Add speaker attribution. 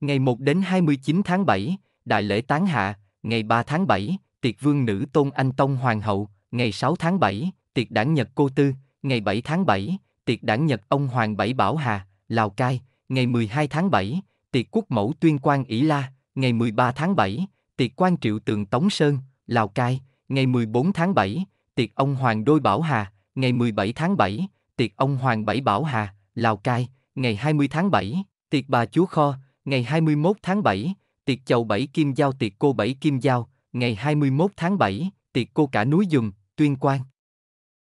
Speaker 1: Ngày 1 đến 29 tháng 7, Đại lễ Tán Hạ, ngày 3 tháng 7, tiệc vương nữ Tôn Anh Tông Hoàng hậu, ngày 6 tháng 7, tiệc đảng Nhật Cô Tư, ngày 7 tháng 7, tiệc đảng Nhật ông Hoàng Bảy Bảo Hà, Lào Cai, ngày 12 tháng 7, tiệc quốc mẫu tuyên quan ỷ la ngày 13 tháng 7, tiệc quan triệu tường tống sơn lào cai ngày 14 tháng 7, tiệc ông hoàng đôi bảo hà ngày 17 tháng 7, tiệc ông hoàng bảy bảo hà lào cai ngày 20 tháng 7, tiệc bà chúa kho ngày 21 tháng 7, tiệc chầu bảy kim giao tiệc cô bảy kim giao, ngày 21 tháng 7, tiệc cô cả núi dùm, tuyên quang.